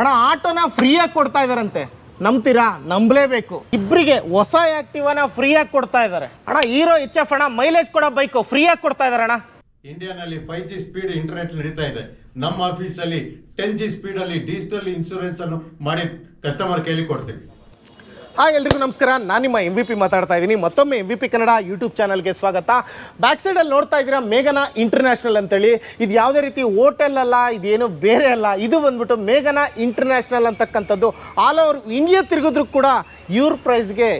ಅಣ್ಣ ಆಟೋನ ಫ್ರೀಯಾಗಿ ಕೊಡ್ತಾ ಇದ್ದಾರಂತೆ ನಂಬ್ತೀರಾ ನಂಬಲೇಬೇಕು ಇಬ್ಬರಿಗೆ ಹೊಸ ಆಕ್ಟಿವನ ಫ್ರೀಯಾಗಿ ಕೊಡ್ತಾ ಇದ್ದಾರೆ ಅಣ್ಣ ಹೀರೋ ಎಚ್ ಎಫ್ ಅಣ್ಣ ಮೈಲೇಜ್ ಕೊಡೋ ಬೈಕು ಫ್ರೀಯಾಗಿ ಕೊಡ್ತಾ ಇದ್ದಾರೆ ಅಣ್ಣ ಇಂಡಿಯಾನಲ್ಲಿ ಫೈವ್ ಜಿ ಸ್ಪೀಡ್ ಇಂಟರ್ನೆಟ್ ನಡೀತಾ ಇದೆ ನಮ್ಮ ಆಫೀಸಲ್ಲಿ ಟೆನ್ ಜಿ ಸ್ಪೀಡಲ್ಲಿ ಡಿಜಿಟಲ್ ಇನ್ಶೂರೆನ್ಸ್ ಅನ್ನು ಮಾಡಿ ಕಸ್ಟಮರ್ ಕೇಳಿ ಕೊಡ್ತೀವಿ ಹಾಯ್ ಎಲ್ರಿಗೂ ನಮಸ್ಕಾರ ನಾನು ನಿಮ್ಮ ಎಂ ವಿ ಪಿ ಮಾತಾಡ್ತಾ ಇದ್ದೀನಿ ಮತ್ತೊಮ್ಮೆ M V P Kannada YouTube ಚಾನಲ್ಗೆ ಸ್ವಾಗತ ಬ್ಯಾಕ್ ಸೈಡಲ್ಲಿ ನೋಡ್ತಾ ಇದ್ದೀರಾ ಮೇಘನಾ ಇಂಟರ್ನ್ಯಾಷನಲ್ ಅಂತೇಳಿ ಇದು ಯಾವುದೇ ರೀತಿ ಹೋಟೆಲ್ ಅಲ್ಲ ಇದೇನು ಬೇರೆ ಅಲ್ಲ ಇದು ಬಂದ್ಬಿಟ್ಟು ಮೇಘನಾ ಇಂಟರ್ನ್ಯಾಷನಲ್ ಅಂತಕ್ಕಂಥದ್ದು ಆಲ್ ಓವರ್ ಇಂಡಿಯಾ ತಿರುಗಿದ್ರೂ ಕೂಡ ಇವ್ರ ಪ್ರೈಸ್ಗೆ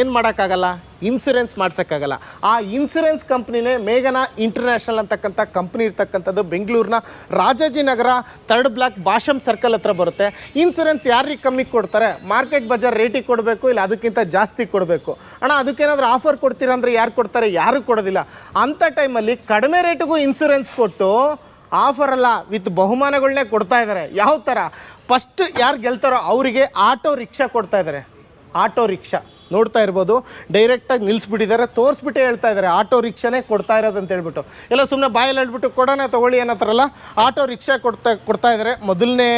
ಏನು ಮಾಡೋಕ್ಕಾಗಲ್ಲ ಇನ್ಸುರೆನ್ಸ್ ಮಾಡ್ಸೋಕ್ಕಾಗಲ್ಲ ಆ ಇನ್ಸುರೆನ್ಸ್ ಕಂಪ್ನಿನೇ ಮೇಘನ ಇಂಟರ್ನ್ಯಾಷನಲ್ ಅಂತಕ್ಕಂಥ ಕಂಪ್ನಿ ಇರ್ತಕ್ಕಂಥದ್ದು ಬೆಂಗಳೂರಿನ Rajajinagar third block Bhashyam circle ಹತ್ರ ಬರುತ್ತೆ ಇನ್ಸುರೆನ್ಸ್ ಯಾರಿಗೆ ಕಮ್ಮಿ ಕೊಡ್ತಾರೆ ಮಾರ್ಕೆಟ್ ಬಜಾರ್ ರೇಟಿಗೆ ಕೊಡಬೇಕು ಇಲ್ಲ ಅದಕ್ಕಿಂತ ಜಾಸ್ತಿ ಕೊಡಬೇಕು ಅಣ್ಣ ಅದಕ್ಕೇನಾದರೂ ಆಫರ್ ಕೊಡ್ತೀರಾ ಅಂದರೆ ಯಾರು ಕೊಡ್ತಾರೆ ಯಾರು ಕೊಡೋದಿಲ್ಲ ಅಂಥ ಟೈಮಲ್ಲಿ ಕಡಿಮೆ ರೇಟಿಗೂ ಇನ್ಸೂರೆನ್ಸ್ ಕೊಟ್ಟು ಆಫರ್ ಅಲ್ಲ ವಿತ್ ಬಹುಮಾನಗಳನ್ನೇ ಕೊಡ್ತಾ ಇದ್ದಾರೆ ಯಾವ ಥರ ಫಸ್ಟ್ ಯಾರು ಗೆಲ್ತಾರೋ ಅವರಿಗೆ ಆಟೋ ರಿಕ್ಷಾ ಕೊಡ್ತಾ ಇದ್ದಾರೆ ಆಟೋ ರಿಕ್ಷಾ ನೋಡ್ತಾ ಇರ್ಬೋದು ಡೈರೆಕ್ಟಾಗಿ ನಿಲ್ಲಿಸ್ಬಿಟ್ಟಿದ್ದಾರೆ ತೋರಿಸ್ಬಿಟ್ಟೆ ಹೇಳ್ತಾ ಇದ್ದಾರೆ ಆಟೋ ರಿಕ್ಷಾನೇ ಕೊಡ್ತಾ ಇರೋದು ಅಂತ ಹೇಳ್ಬಿಟ್ಟು ಎಲ್ಲ ಸುಮ್ಮನೆ ಬಾಯಲ್ಲಿ ಹೇಳ್ಬಿಟ್ಟು ಕೊಡೋಣ ತಗೊಳ್ಳಿ ಅನ್ನತ್ತಾರಲ್ಲ ಆಟೋ ರಿಕ್ಷಾ ಕೊಡ್ತಾ ಕೊಡ್ತಾ ಇದ್ದಾರೆ ಮೊದಲನೇ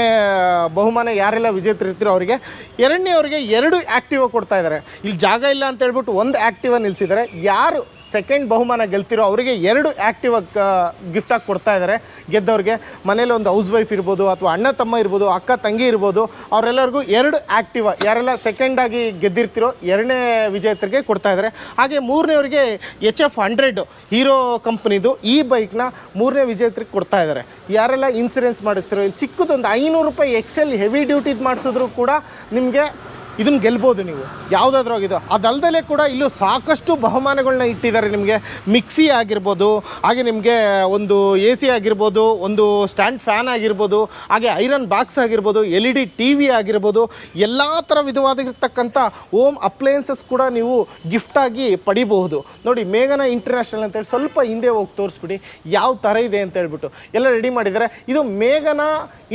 ಬಹುಮಾನ ಯಾರೆಲ್ಲ ವಿಜೇತರಿರ್ತೀರೋ ಅವರಿಗೆ ಎರಡನೇ ಅವರಿಗೆ ಎರಡು ಆ್ಯಕ್ಟಿವ ಕೊಡ್ತಾ ಇದ್ದಾರೆ ಇಲ್ಲಿ ಜಾಗ ಇಲ್ಲ ಅಂತ ಹೇಳ್ಬಿಟ್ಟು ಒಂದು ಆ್ಯಕ್ಟಿವ ನಿಲ್ಲಿಸಿದ್ದಾರೆ ಯಾರು ಸೆಕೆಂಡ್ ಬಹುಮಾನ ಗೆಲ್ತಿರೋ ಅವರಿಗೆ ಎರಡು ಆ್ಯಕ್ಟಿವ್ ಗಿಫ್ಟಾಗಿ ಕೊಡ್ತಾ ಇದ್ದಾರೆ ಗೆದ್ದವ್ರಿಗೆ ಮನೇಲಿ ಒಂದು ಹೌಸ್ ವೈಫ್ ಇರ್ಬೋದು ಅಥವಾ ಅಣ್ಣ ತಮ್ಮ ಇರ್ಬೋದು ಅಕ್ಕ ತಂಗಿ ಇರ್ಬೋದು ಅವರೆಲ್ಲರಿಗೂ ಎರಡು ಆ್ಯಕ್ಟಿವ್ ಯಾರೆಲ್ಲ ಸೆಕೆಂಡಾಗಿ ಗೆದ್ದಿರ್ತಿರೋ ಎರಡನೇ ವಿಜೇತರಿಗೆ ಕೊಡ್ತಾ ಇದ್ದಾರೆ ಹಾಗೆ ಮೂರನೇವರಿಗೆ ಎಚ್ ಎಫ್ ಹಂಡ್ರೆಡ್ ಹೀರೋ ಕಂಪ್ನಿದು ಈ ಬೈಕ್ನ ಮೂರನೇ ವಿಜೇತರಿಗೆ ಕೊಡ್ತಾ ಇದ್ದಾರೆ ಯಾರೆಲ್ಲ ಇನ್ಸೂರೆನ್ಸ್ ಮಾಡಿಸ್ತಿರೋ ಇಲ್ಲಿ ಚಿಕ್ಕದೊಂದು ಐನೂರು ರೂಪಾಯಿ ಎಕ್ಸೆಲ್ ಹೆವಿ ಡ್ಯೂಟಿದು ಮಾಡಿಸಿದ್ರು ಕೂಡ ನಿಮಗೆ ಇದನ್ನು ಗೆಲ್ಬೋದು ನೀವು ಯಾವುದಾದ್ರೂ ಆಗಿದ್ದು ಅದಲ್ದಲ್ಲೇ ಕೂಡ ಇಲ್ಲೂ ಸಾಕಷ್ಟು ಬಹುಮಾನಗಳನ್ನ ಇಟ್ಟಿದ್ದಾರೆ ನಿಮಗೆ ಮಿಕ್ಸಿ ಆಗಿರ್ಬೋದು ಹಾಗೆ ನಿಮಗೆ ಒಂದು ಎ ಸಿ ಆಗಿರ್ಬೋದು ಒಂದು ಸ್ಟ್ಯಾಂಡ್ ಫ್ಯಾನ್ ಆಗಿರ್ಬೋದು ಹಾಗೆ ಐರನ್ ಬಾಕ್ಸ್ ಆಗಿರ್ಬೋದು L E D T V ಆಗಿರ್ಬೋದು ಎಲ್ಲ ಥರ ವಿಧವಾಗಿರ್ತಕ್ಕಂಥ ಓಮ್ ಅಪ್ಲಯನ್ಸಸ್ ಕೂಡ ನೀವು ಗಿಫ್ಟಾಗಿ ಪಡಿಬಹುದು ನೋಡಿ ಮೇಘನ ಇಂಟರ್ನ್ಯಾಷನಲ್ ಅಂತೇಳಿ ಸ್ವಲ್ಪ ಹಿಂದೆ ಹೋಗಿ ತೋರಿಸ್ಬಿಡಿ ಯಾವ ಥರ ಇದೆ ಅಂತ ಹೇಳ್ಬಿಟ್ಟು ಎಲ್ಲ ರೆಡಿ ಮಾಡಿದ್ದಾರೆ ಇದು ಮೇಘನ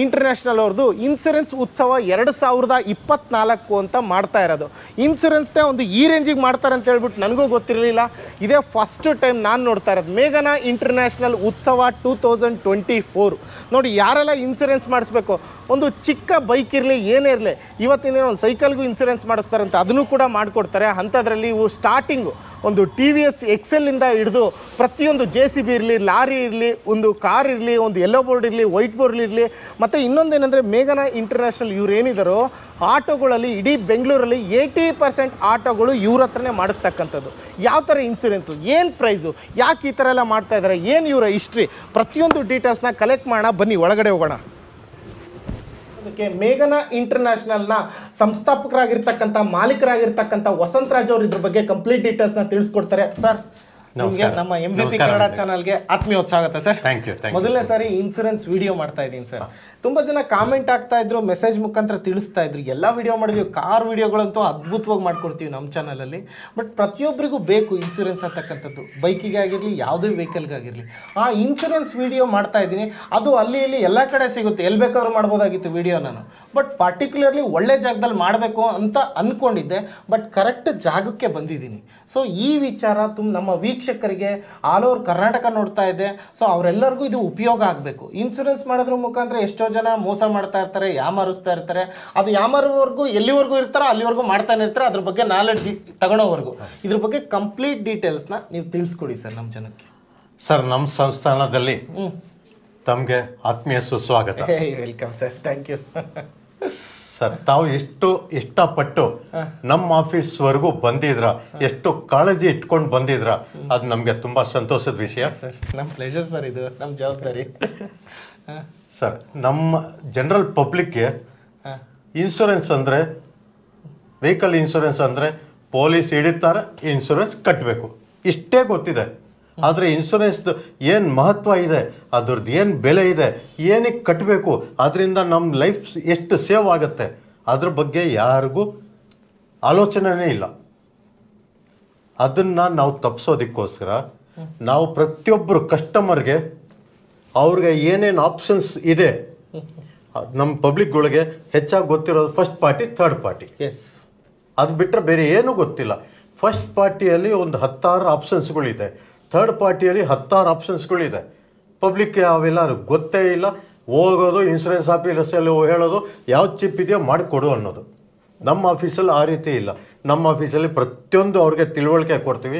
ಇಂಟರ್ನ್ಯಾಷನಲ್ ಅವ್ರದ್ದು ಇನ್ಸೂರೆನ್ಸ್ ಉತ್ಸವ ಎರಡು ಸಾವಿರದ ಇಪ್ಪತ್ನಾಲ್ಕು ಅಂತ ಮಾಡ್ತಾ ಇರೋದು ಇನ್ಸೂರೆನ್ಸ್ನೇ ಒಂದು ಈ ರೇಂಜಿಗೆ ಮಾಡ್ತಾರೆ ಅಂತ ಹೇಳ್ಬಿಟ್ಟು ನನಗೂ ಗೊತ್ತಿರಲಿಲ್ಲ ಇದೇ ಫಸ್ಟ್ ಟೈಮ್ ನಾನು ನೋಡ್ತಾ ಇರೋದು ಮೇಘನಾ ಇಂಟರ್ನ್ಯಾಷನಲ್ ಉತ್ಸವ ಟೂ ತೌಸಂಡ್ ಟ್ವೆಂಟಿ ಫೋರ್ ನೋಡಿ ಯಾರೆಲ್ಲ ಇನ್ಸೂರೆನ್ಸ್ ಮಾಡಿಸ್ಬೇಕು ಒಂದು ಚಿಕ್ಕ ಬೈಕ್ ಇರಲಿ ಏನೇ ಇರಲಿ ಇವತ್ತಿನ ಒಂದು ಸೈಕಲ್ಗೂ ಇನ್ಸೂರೆನ್ಸ್ ಅಂತ ಅದನ್ನು ಕೂಡ ಮಾಡಿಕೊಡ್ತಾರೆ ಅಂಥದ್ರಲ್ಲಿ ಇವು ಸ್ಟಾರ್ಟಿಂಗು ಒಂದು ಟಿ ವಿ ಎಸ್ ಎಕ್ಸೆಲ್ಲಿಂದ ಹಿಡಿದು ಪ್ರತಿಯೊಂದು ಜೆ ಸಿ ಬಿ ಇರಲಿ ಲಾರಿ ಇರಲಿ ಒಂದು ಕಾರ್ ಇರಲಿ ಒಂದು ಯೆಲ್ಲೋ ಬೋರ್ಡ್ ಇರಲಿ ವೈಟ್ ಬೋರ್ಡ್ ಇರಲಿ ಮತ್ತು ಇನ್ನೊಂದೇನೆಂದರೆ ಮೇಘನಾ ಇಂಟರ್ನ್ಯಾಷನಲ್ ಇವ್ರು ಏನಿದ್ದಾರೋ ಆಟೋಗಳಲ್ಲಿ ಇಡೀ ಬೆಂಗಳೂರಲ್ಲಿ ಏಯ್ಟಿ ಪರ್ಸೆಂಟ್ ಆಟೋಗಳು ಇವ್ರ ಹತ್ರನೇ ಮಾಡಿಸ್ತಕ್ಕಂಥದ್ದು ಯಾವ ಥರ ಇನ್ಸೂರೆನ್ಸು ಏನು ಪ್ರೈಸು ಯಾಕೆ ಈ ಥರ ಎಲ್ಲ ಮಾಡ್ತಾ ಇದ್ದಾರೆ ಏನು ಇವರ ಹಿಸ್ಟ್ರಿ ಪ್ರತಿಯೊಂದು ಡೀಟೇಲ್ಸ್ನ ಕಲೆಕ್ಟ್ ಮಾಡೋಣ ಬನ್ನಿ ಒಳಗಡೆ ಹೋಗೋಣ ಅದಕ್ಕೆ ಮೇಘನ ನ ಸಂಸ್ಥಾಪಕರಾಗಿರ್ತಕ್ಕಂಥ ಮಾಲೀಕರಾಗಿರ್ತಕ್ಕಂಥ ರಾಜ್ ಅವರು ಇದ್ರ ಬಗ್ಗೆ ಕಂಪ್ಲೀಟ್ ನ ತಿಳಿಸ್ಕೊಡ್ತಾರೆ ಸರ್ ನಿಮಗೆ ನಮ್ಮ ಎಂ ಬಿ ಕನ್ನಡ ಚಾನಲ್ಗೆ ಆತ್ಮೀಯ ಸ್ವಾಗತ ಸರ್ ಥ್ಯಾಂಕ್ ಯು ಮೊದಲನೇ ಸಾರಿ ಇನ್ಸೂರೆನ್ಸ್ ವಿಡಿಯೋ ಮಾಡ್ತಾ ಇದ್ದೀನಿ ಸರ್ ತುಂಬ ಜನ ಕಾಮೆಂಟ್ ಆಗ್ತಾ ಇದ್ರು ಮೆಸೇಜ್ ಮುಖಾಂತರ ತಿಳಿಸ್ತಾ ಇದ್ರು ಎಲ್ಲ ವಿಡಿಯೋ ಮಾಡಿದ್ವಿ ಕಾರ್ ವಿಡಿಯೋಗಳಂತೂ ಅದ್ಭುತವಾಗಿ ಮಾಡ್ಕೊಡ್ತೀವಿ ನಮ್ಮ ಚಾನಲಲ್ಲಿ ಬಟ್ ಪ್ರತಿಯೊಬ್ಬರಿಗೂ ಬೇಕು ಇನ್ಸೂರೆನ್ಸ್ ಅಂತಕ್ಕಂಥದ್ದು ಬೈಕಿಗೆ ಆಗಿರಲಿ ಯಾವುದೇ ವೆಹಿಕಲ್ಗಾಗಿರಲಿ ಆ ಇನ್ಸೂರೆನ್ಸ್ ವಿಡಿಯೋ ಮಾಡ್ತಾ ಇದ್ದೀನಿ ಅದು ಅಲ್ಲಿ ಇಲ್ಲಿ ಎಲ್ಲ ಕಡೆ ಸಿಗುತ್ತೆ ಎಲ್ಲಿ ಬೇಕಾದ್ರೂ ಮಾಡ್ಬೋದಾಗಿತ್ತು ವಿಡಿಯೋ ನಾನು ಬಟ್ ಪರ್ಟಿಕ್ಯುಲರ್ಲಿ ಒಳ್ಳೆ ಜಾಗದಲ್ಲಿ ಮಾಡಬೇಕು ಅಂತ ಅಂದ್ಕೊಂಡಿದ್ದೆ ಬಟ್ ಕರೆಕ್ಟ್ ಜಾಗಕ್ಕೆ ಬಂದಿದ್ದೀನಿ ಸೊ ಈ ವಿಚಾರ ತುಂಬ ನಮ್ಮ ವೀಕ್ಷಕರಿಗೆ ಆಲ್ ಓವರ್ ಕರ್ನಾಟಕ ನೋಡ್ತಾ ಇದೆ ಸೊ ಅವರೆಲ್ಲರಿಗೂ ಇದು ಉಪಯೋಗ ಆಗಬೇಕು ಇನ್ಸೂರೆನ್ಸ್ ಮಾಡೋದ್ರ ಮುಖಾಂತರ ಎಷ್ಟೋ ಜನ ಮೋಸ ಮಾಡ್ತಾ ಇರ್ತಾರೆ ಯಾಮಾರಿಸ್ತಾ ಇರ್ತಾರೆ ಅದು ಯಾಮಾರವರೆಗೂ ಎಲ್ಲಿವರೆಗೂ ಇರ್ತಾರೋ ಅಲ್ಲಿವರೆಗೂ ಮಾಡ್ತಾನೆ ಇರ್ತಾರೆ ಅದ್ರ ಬಗ್ಗೆ ನಾಲೆಡ್ಜ್ ತಗೊಳೋವರೆಗೂ ಇದ್ರ ಬಗ್ಗೆ ಕಂಪ್ಲೀಟ್ ಡೀಟೇಲ್ಸ್ನ ನೀವು ತಿಳಿಸ್ಕೊಡಿ ಸರ್ ನಮ್ಮ ಜನಕ್ಕೆ ಸರ್ ನಮ್ಮ ಸಂಸ್ಥಾನದಲ್ಲಿ ತಮಗೆ ಆತ್ಮೀಯ ಸುಸ್ವಾಗತ welcome sir thank you sir ತಾವು ಎಷ್ಟು ಇಷ್ಟಪಟ್ಟು ನಮ್ಮ ಆಫೀಸ್ವರೆಗೂ ಬಂದಿದ್ರ ಎಷ್ಟು ಕಾಳಜಿ ಇಟ್ಕೊಂಡು ಬಂದಿದ್ರ ಅದು ನಮಗೆ ತುಂಬ ಸಂತೋಷದ ವಿಷಯ ಸರ್ ನಮ್ಮ ಪ್ಲೇಜರ್ ಸರ್ ಇದು ನಮ್ಮ ಜವಾಬ್ದಾರಿ ಸರ್ ನಮ್ಮ ಜನರಲ್ ಪಬ್ಲಿಕ್ಗೆ ಇನ್ಶೂರೆನ್ಸ್ ಅಂದರೆ ವೆಹಿಕಲ್ ಇನ್ಶೂರೆನ್ಸ್ ಅಂದರೆ ಪೊಲೀಸ್ ಹಿಡಿತಾರೆ ಇನ್ಶೂರೆನ್ಸ್ ಕಟ್ಟಬೇಕು ಇಷ್ಟೇ ಗೊತ್ತಿದೆ ಆದರೆ ಇನ್ಶೂರೆನ್ಸ್ದು ಏನು ಮಹತ್ವ ಇದೆ ಅದ್ರದ್ದು ಏನು ಬೆಲೆ ಇದೆ ಏನಕ್ಕೆ ಕಟ್ಟಬೇಕು ಅದರಿಂದ ನಮ್ಮ ಲೈಫ್ ಎಷ್ಟು ಸೇವ್ ಆಗುತ್ತೆ ಅದ್ರ ಬಗ್ಗೆ ಯಾರಿಗೂ ಆಲೋಚನೆನೇ ಇಲ್ಲ ಅದನ್ನು ನಾವು ತಪ್ಪಿಸೋದಕ್ಕೋಸ್ಕರ ನಾವು ಪ್ರತಿಯೊಬ್ಬರು ಕಸ್ಟಮರ್ಗೆ ಅವ್ರಿಗೆ ಏನೇನು ಆಪ್ಷನ್ಸ್ ಇದೆ ನಮ್ಮ ಪಬ್ಲಿಕ್ಗಳಿಗೆ ಹೆಚ್ಚಾಗಿ ಗೊತ್ತಿರೋದು first party third party yes ಅದು ಬಿಟ್ಟರೆ ಬೇರೆ ಏನೂ ಗೊತ್ತಿಲ್ಲ ಫಸ್ಟ್ ಪಾರ್ಟಿಯಲ್ಲಿ ಒಂದು ಹತ್ತಾರು ಆಪ್ಷನ್ಸ್ಗಳಿದೆ ಥರ್ಡ್ ಪಾರ್ಟಿಯಲ್ಲಿ ಹತ್ತಾರು ಆಪ್ಷನ್ಸ್ಗಳಿದೆ ಪಬ್ಲಿಕ್ ಅವೆಲ್ಲ ಗೊತ್ತೇ ಇಲ್ಲ ಹೋಗೋದು ಇನ್ಸೂರೆನ್ಸ್ ಆಫೀಸಲ್ಲಿ ಹೇಳೋದು ಯಾವ ಚಿಪ್ ಇದೆಯೋ ಮಾಡಿಕೊಡು ಅನ್ನೋದು ನಮ್ಮ ಆಫೀಸಲ್ಲಿ ಆ ರೀತಿ ಇಲ್ಲ ನಮ್ಮ ಆಫೀಸಲ್ಲಿ ಪ್ರತಿಯೊಂದು ಅವ್ರಿಗೆ ತಿಳುವಳಿಕೆ ಕೊಡ್ತೀವಿ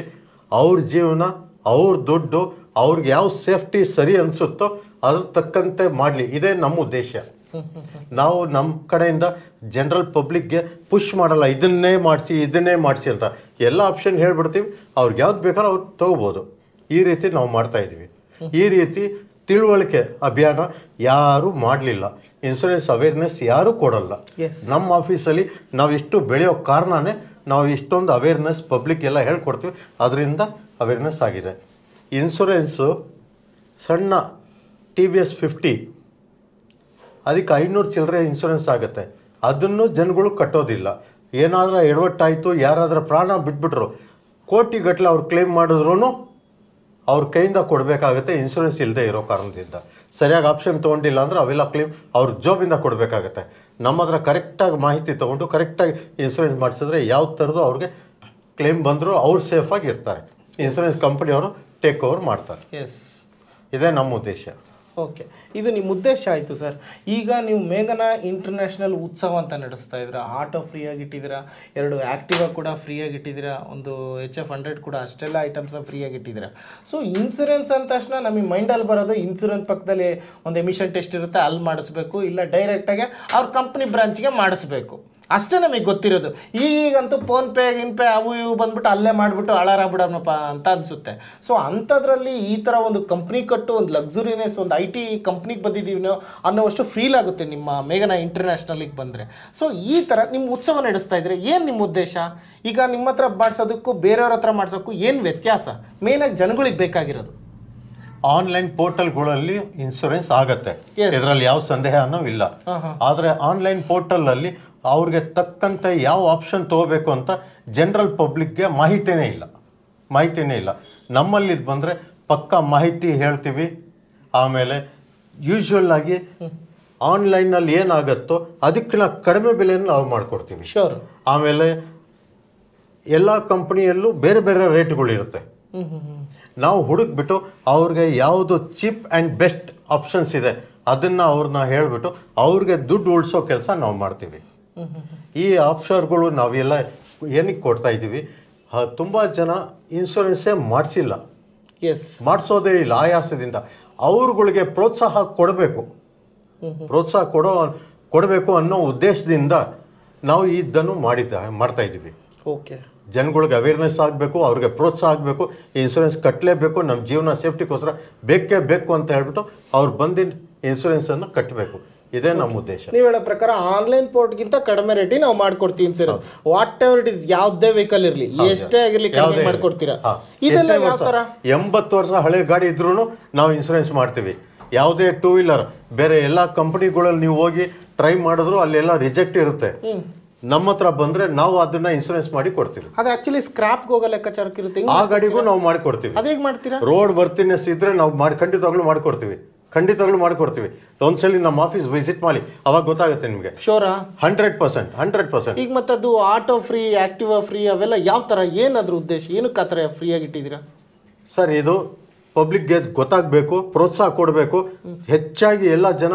ಅವ್ರ ಜೀವನ ಅವ್ರ ದುಡ್ಡು ಅವ್ರಿಗೆ ಯಾವ ಸೇಫ್ಟಿ ಸರಿ ಅನಿಸುತ್ತೋ ಅದ್ರ ತಕ್ಕಂತೆ ಮಾಡಲಿ ಇದೇ ನಮ್ಮ ಉದ್ದೇಶ ನಾವು ನಮ್ಮ ಕಡೆಯಿಂದ ಜನರಲ್ ಪಬ್ಲಿಕ್ಗೆ ಪುಷ್ ಮಾಡಲ್ಲ ಇದನ್ನೇ ಮಾಡಿಸಿ ಇದನ್ನೇ ಮಾಡಿಸಿ ಅಂತ ಎಲ್ಲ ಆಪ್ಷನ್ ಹೇಳ್ಬಿಡ್ತೀವಿ ಅವ್ರಿಗೆ ಯಾವ್ದು ಬೇಕಾದ್ರೂ ಅವ್ರು ತಗೋಬೋದು ಈ ರೀತಿ ನಾವು ಮಾಡ್ತಾಯಿದ್ವಿ ಈ ರೀತಿ ತಿಳುವಳಿಕೆ ಅಭಿಯಾನ ಯಾರೂ ಮಾಡಲಿಲ್ಲ ಇನ್ಸೂರೆನ್ಸ್ ಅವೇರ್ನೆಸ್ ಯಾರೂ ಕೊಡಲ್ಲ ನಮ್ಮ ಆಫೀಸಲ್ಲಿ ನಾವು ಇಷ್ಟು ಬೆಳೆಯೋ ಕಾರಣನೇ ನಾವು ಇಷ್ಟೊಂದು ಅವೇರ್ನೆಸ್ ಪಬ್ಲಿಕ್ ಎಲ್ಲ ಹೇಳ್ಕೊಡ್ತೀವಿ ಅದರಿಂದ ಅವೇರ್ನೆಸ್ ಆಗಿದೆ ಇನ್ಸೂರೆನ್ಸು ಸಣ್ಣ ಟಿ ವಿ ಎಸ್ ಫಿಫ್ಟಿ ಅದಕ್ಕೆ ಐನೂರು ಚಿಲ್ಲರೆ ಇನ್ಸುರೆನ್ಸ್ ಆಗುತ್ತೆ ಅದನ್ನು ಜನಗಳು ಕಟ್ಟೋದಿಲ್ಲ ಏನಾದರೂ ಎಡವಟ್ಟಾಯಿತು ಯಾರಾದರೂ ಪ್ರಾಣ ಬಿಟ್ಬಿಟ್ರು ಗಟ್ಟಲೆ ಅವ್ರು ಕ್ಲೇಮ್ ಮಾಡಿದ್ರೂ ಅವ್ರ ಕೈಯಿಂದ ಕೊಡಬೇಕಾಗುತ್ತೆ ಇನ್ಶೂರೆನ್ಸ್ ಇಲ್ಲದೆ ಇರೋ ಕಾರಣದಿಂದ ಸರಿಯಾಗಿ ಆಪ್ಷನ್ ತೊಗೊಂಡಿಲ್ಲ ಅಂದರೆ ಅವೆಲ್ಲ ಕ್ಲೇಮ್ ಅವ್ರ ಜಾಬಿಂದ ಕೊಡಬೇಕಾಗತ್ತೆ ನಮ್ಮ ಹತ್ರ ಕರೆಕ್ಟಾಗಿ ಮಾಹಿತಿ ತೊಗೊಂಡು ಕರೆಕ್ಟಾಗಿ ಇನ್ಶೂರೆನ್ಸ್ ಮಾಡಿಸಿದ್ರೆ ಯಾವ ಥರದ್ದು ಅವ್ರಿಗೆ ಕ್ಲೇಮ್ ಬಂದರೂ ಅವ್ರು ಸೇಫಾಗಿ ಇರ್ತಾರೆ ಇನ್ಸೂರೆನ್ಸ್ ಕಂಪನಿಯವರು ಟೇಕ್ ಓವರ್ ಮಾಡ್ತಾರೆ ಎಸ್ ಇದೇ ನಮ್ಮ ಉದ್ದೇಶ ಓಕೆ ಇದು ನಿಮ್ಮ ಉದ್ದೇಶ ಆಯಿತು ಸರ್ ಈಗ ನೀವು ಮೇಘನಾ ಇಂಟರ್ನ್ಯಾಷನಲ್ ಉತ್ಸವ ಅಂತ ನಡೆಸ್ತಾ ಇದ್ದೀರಾ ಆಟೋ ಫ್ರೀಯಾಗಿ ಇಟ್ಟಿದ್ದೀರಾ ಎರಡು ಆ್ಯಕ್ಟಿವಾ ಕೂಡ ಫ್ರೀಯಾಗಿ ಇಟ್ಟಿದ್ದೀರಾ ಒಂದು ಎಚ್ ಎಫ್ ಹಂಡ್ರೆಡ್ ಕೂಡ ಅಷ್ಟೆಲ್ಲ ಐಟಮ್ಸ್ ಫ್ರೀಯಾಗಿ ಇಟ್ಟಿದ್ದೀರಾ ಸೊ ಇನ್ಸೂರೆನ್ಸ್ ಅಂದ ತಕ್ಷಣ ನಮಗೆ ಮೈಂಡಲ್ಲಿ ಬರೋದು ಇನ್ಸೂರೆನ್ಸ್ ಪಕ್ಕದಲ್ಲಿ ಒಂದು ಎಮಿಷನ್ ಟೆಸ್ಟ್ ಇರುತ್ತೆ ಅಲ್ಲಿ ಮಾಡಿಸ್ಬೇಕು ಇಲ್ಲ ಡೈರೆಕ್ಟಾಗಿ ಅವ್ರ ಕಂಪ್ನಿ ಬ್ರಾಂಚ್ಗೆ ಮಾಡಿಸ್ಬೇಕು ಅಷ್ಟೇ ನಮಗೆ ಗೊತ್ತಿರೋದು ಈಗಂತೂ ಫೋನ್ಪೇ ಗಿನ್ಪೇ ಅವು ಇವು ಬಂದ್ಬಿಟ್ಟು ಅಲ್ಲೇ ಮಾಡಿಬಿಟ್ಟು ಹಾಳಾರಾಗ್ಬಿಡೋಣಪ್ಪ ಅಂತ ಅನಿಸುತ್ತೆ ಸೊ ಅಂಥದ್ರಲ್ಲಿ ಈ ಥರ ಒಂದು ಕಂಪ್ನಿ ಕಟ್ಟು ಒಂದು ಲಕ್ಸುರಿನೆಸ್ ಒಂದು ಐ ಟಿ ಕಂಪ್ನಿಗೆ ಬಂದಿದ್ದೀವಿ ಅನ್ನೋವಷ್ಟು ಫೀಲ್ ಆಗುತ್ತೆ ನಿಮ್ಮ ಮೇಘನ ಇಂಟರ್ನ್ಯಾಷನಲಿಗೆ ಬಂದರೆ ಸೊ ಈ ಥರ ನಿಮ್ಮ ಉತ್ಸವ ನಡೆಸ್ತಾ ಇದ್ರೆ ಏನು ನಿಮ್ಮ ಉದ್ದೇಶ ಈಗ ನಿಮ್ಮ ಹತ್ರ ಮಾಡಿಸೋದಕ್ಕೂ ಬೇರೆಯವ್ರ ಹತ್ರ ಮಾಡ್ಸೋಕ್ಕೂ ಏನು ವ್ಯತ್ಯಾಸ ಮೇಯ್ನಾಗಿ ಜನಗಳಿಗೆ ಬೇಕಾಗಿರೋದು ಆನ್ಲೈನ್ ಪೋರ್ಟಲ್ಗಳಲ್ಲಿ ಇನ್ಶೂರೆನ್ಸ್ ಆಗತ್ತೆ ಇದರಲ್ಲಿ ಯಾವ ಅನ್ನೋ ಇಲ್ಲ ಆದರೆ ಆನ್ಲೈನ್ ಪೋರ್ಟಲ್ ಅಲ್ಲಿ ಅವ್ರಿಗೆ ತಕ್ಕಂತೆ ಯಾವ ಆಪ್ಷನ್ ತೊಗೋಬೇಕು ಅಂತ ಜನರಲ್ ಪಬ್ಲಿಕ್ಗೆ ಮಾಹಿತಿನೇ ಇಲ್ಲ ಮಾಹಿತಿನೇ ಇಲ್ಲ ನಮ್ಮಲ್ಲಿ ಬಂದರೆ ಪಕ್ಕ ಮಾಹಿತಿ ಹೇಳ್ತೀವಿ ಆಮೇಲೆ ಯೂಶುವಲ್ ಆಗಿ ಆನ್ಲೈನಲ್ಲಿ ಏನಾಗತ್ತೋ ಅದಕ್ಕೆ ನಾವು ಕಡಿಮೆ ಬೆಲೆಯನ್ನು ನಾವು ಮಾಡಿಕೊಡ್ತೀವಿ ಶೋರ್ ಆಮೇಲೆ ಎಲ್ಲ ಕಂಪ್ನಿಯಲ್ಲೂ ಬೇರೆ ಬೇರೆ ರೇಟ್ಗಳಿರುತ್ತೆ ನಾವು ಹುಡುಕ್ಬಿಟ್ಟು ಅವ್ರಿಗೆ ಯಾವುದು ಚೀಪ್ ಆ್ಯಂಡ್ ಬೆಸ್ಟ್ ಆಪ್ಷನ್ಸ್ ಇದೆ ಅದನ್ನು ಅವ್ರನ್ನ ಹೇಳಿಬಿಟ್ಟು ಅವ್ರಿಗೆ ದುಡ್ಡು ಉಳಿಸೋ ಕೆಲಸ ನಾವು ಮಾಡ್ತೀವಿ ಈ ಆಪ್ಷರ್ಗಳು ನಾವೆಲ್ಲ ಏನಕ್ಕೆ ಕೊಡ್ತಾ ಇದ್ದೀವಿ ತುಂಬ ಜನ ಇನ್ಶೂರೆನ್ಸೇ ಮಾಡಿಸಿಲ್ಲ ಎಸ್ ಮಾಡಿಸೋದೇ ಇಲ್ಲ ಆಯಾಸದಿಂದ ಅವ್ರುಗಳಿಗೆ ಪ್ರೋತ್ಸಾಹ ಕೊಡಬೇಕು ಪ್ರೋತ್ಸಾಹ ಕೊಡೋ ಕೊಡಬೇಕು ಅನ್ನೋ ಉದ್ದೇಶದಿಂದ ನಾವು ಇದನ್ನು ಮಾಡಿದ್ದ ಮಾಡ್ತಾ ಇದ್ದೀವಿ ಓಕೆ ಜನಗಳಿಗೆ ಅವೇರ್ನೆಸ್ ಆಗಬೇಕು ಅವ್ರಿಗೆ ಪ್ರೋತ್ಸಾಹ ಆಗಬೇಕು ಇನ್ಶೂರೆನ್ಸ್ ಕಟ್ಟಲೇಬೇಕು ನಮ್ಮ ಜೀವನ ಸೇಫ್ಟಿಗೋಸ್ಕರ ಬೇಕೇ ಬೇಕು ಅಂತ ಹೇಳ್ಬಿಟ್ಟು ಅವ್ರು ಬಂದಿನ ಇನ್ಶೂರೆನ್ಸನ್ನು ಕಟ್ಟಬೇಕು ಇದೇ ನಮ್ಮ ಉದ್ದೇಶ ನೀವು ಹೇಳೋ ಪ್ರಕಾರ ಆನ್ಲೈನ್ ಪೋರ್ಟ್ ಗಿಂತ ಕಡಿಮೆ ರೇಟಿ ನಾವು ಮಾಡ್ಕೊಡ್ತೀವಿ sir whatever it is ಯಾವ್ದೇ ವೆಹಿಕಲ್ ಇರಲಿ ಎಷ್ಟೇ ಆಗಿರ್ಲಿ ಕಡಿಮೆ ಮಾಡ್ಕೊಡ್ತೀರಾ ಇದೆಲ್ಲ ಯಾವ ತರ ಎಂಬತ್ತು ವರ್ಷ ಹಳೆ ಗಾಡಿ ಇದ್ರೂ ನಾವು ಇನ್ಸೂರೆನ್ಸ್ ಮಾಡ್ತೀವಿ ಯಾವುದೇ ಟೂ ವೀಲರ್ ಬೇರೆ ಎಲ್ಲಾ ಕಂಪನಿಗಳಲ್ಲಿ ನೀವು ಹೋಗಿ ಟ್ರೈ ಮಾಡಿದ್ರು ಅಲ್ಲೆಲ್ಲ ರಿಜೆಕ್ಟ್ ಇರುತ್ತೆ ನಮ್ಮ ಹತ್ರ ಬಂದ್ರೆ ನಾವು ಅದನ್ನ ಇನ್ಸೂರೆನ್ಸ್ ಮಾಡಿ ಕೊಡ್ತೀವಿ ಅದು ಸ್ಕ್ರಾಪ್ ಹೋಗೋ ಲೆಕ್ಕಾಚಾರಕ್ಕೆ ಇರುತ್ತೆ ಆ ಗಾಡಿಗೂ ನಾವು ಮಾಡ್ಕೊಡ್ತೀವಿ ಅದೇ ಮಾಡ್ತೀರಾ ರೋಡ್ ವರ್ತಿನೆಸ್ ಇದ್ರೆ ನಾವು ಮಾಡಿ ಖಂಡಿತವಾಗ್ಲೂ ಮಾಡ್ಕೊಡ್ತೀವಿ ಖಂಡಿತಗಳು ಮಾಡಿಕೊಡ್ತೀವಿ ಒಂದ್ಸಲಿ ನಮ್ಮ ಆಫೀಸ್ ವಿಸಿಟ್ ಮಾಡಿ ಅವಾಗ ಗೊತ್ತಾಗುತ್ತೆ ನಿಮಗೆ ಶೋರಾ ಹಂಡ್ರೆಡ್ ಪರ್ಸೆಂಟ್ ಹಂಡ್ರೆಡ್ ಪರ್ಸೆಂಟ್ ಈಗ ಮತ್ತೆ ಅದು ಆಟೋ ಫ್ರೀ ಆಕ್ಟಿವಾ ಫ್ರೀ ಅವೆಲ್ಲ ಯಾವ ತರ ಏನಾದ್ರೂ ಉದ್ದೇಶ ಏನಕ್ಕೆ ಆ ಫ್ರೀ ಫ್ರೀಯಾಗಿ ಸರ್ ಇದು ಪಬ್ಲಿಕ್ಗೆ ಗೊತ್ತಾಗಬೇಕು ಪ್ರೋತ್ಸಾಹ ಕೊಡಬೇಕು ಹೆಚ್ಚಾಗಿ ಎಲ್ಲ ಜನ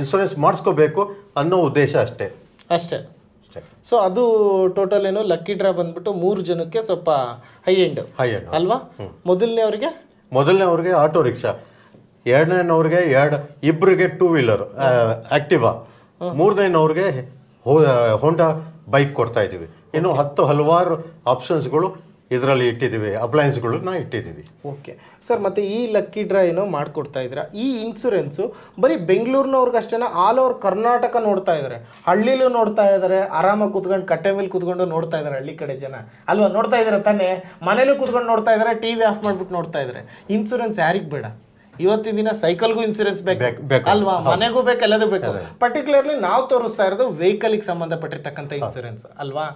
ಇನ್ಸೂರೆನ್ಸ್ ಮಾಡಿಸ್ಕೋಬೇಕು ಅನ್ನೋ ಉದ್ದೇಶ ಅಷ್ಟೇ ಅಷ್ಟೇ ಸೊ ಅದು ಟೋಟಲ್ ಏನು ಲಕ್ಕಿ ಡ್ರಾ ಬಂದ್ಬಿಟ್ಟು ಮೂರು ಜನಕ್ಕೆ ಸ್ವಲ್ಪ ಹೈ ಎಂಡ್ ಹೈ ಎಂಡ್ ಅಲ್ವಾ ಮೊದಲನೇ ಅವರಿಗೆ ಮೊದಲನೇ ಅವರಿಗೆ ಆಟೋ ರಿಕ್ಷಾ ಎರಡನೇನವ್ರಿಗೆ ಎರಡು ಇಬ್ಬರಿಗೆ ಟೂ ವೀಲರ್ ಆ್ಯಕ್ಟಿವಾ ಮೂರನೇನವ್ರಿಗೆ ಹೋಂಡಾ ಬೈಕ್ ಕೊಡ್ತಾ ಇದ್ದೀವಿ ಇನ್ನು ಹತ್ತು ಹಲವಾರು ಆಪ್ಷನ್ಸ್ಗಳು ಇದರಲ್ಲಿ ಇಟ್ಟಿದ್ದೀವಿ ನಾ ಇಟ್ಟಿದ್ದೀವಿ ಓಕೆ ಸರ್ ಮತ್ತು ಈ ಲಕ್ಕಿ ಡ್ರೈನು ಮಾಡಿಕೊಡ್ತಾ ಇದ್ದೀರಾ ಈ ಇನ್ಸೂರೆನ್ಸು ಬರೀ ಬೆಂಗಳೂರಿನವ್ರಿಗಷ್ಟೇ ಆಲ್ ಓವರ್ ಕರ್ನಾಟಕ ನೋಡ್ತಾ ಇದ್ದಾರೆ ಹಳ್ಳಿಲೂ ನೋಡ್ತಾ ಇದ್ದಾರೆ ಆರಾಮಾಗಿ ಕೂತ್ಕೊಂಡು ಕಟ್ಟೆ ಮೇಲೆ ಕೂತ್ಕೊಂಡು ನೋಡ್ತಾ ಇದ್ದಾರೆ ಹಳ್ಳಿ ಕಡೆ ಜನ ಅಲ್ವಾ ನೋಡ್ತಾ ಇದ್ದಾರೆ ತಾನೇ ಮನೇಲೂ ಕೂತ್ಕೊಂಡು ನೋಡ್ತಾ ಇದ್ದಾರೆ ಟಿ ವಿ ಆಫ್ ಮಾಡಿಬಿಟ್ಟು ನೋಡ್ತಾ ಇದ್ದಾರೆ ಇನ್ಸೂರೆನ್ಸ್ ಯಾರಿಗೆ ಬೇಡ ಇವತ್ತಿನ ದಿನ ಸೈಕಲ್ಗೂ ಇನ್ಸೂರೆನ್ಸ್ ಬೇಕು ಅಲ್ವಾ ಮನೆಗೂ ಬೇಕು ಎಲ್ಲದೂ ಬೇಕು ಪರ್ಟಿಕ್ಯುಲರ್ಲಿ ನಾವು ತೋರಿಸ್ತಾ ಇರೋದು ವೆಹಿಕಲ್ ಗೆ ಸಂಬಂಧಪಟ್ಟಿರ್ತಕ್ಕಂಥ ಇನ್ಸೂರೆನ್ಸ್ ಅಲ್ವಾ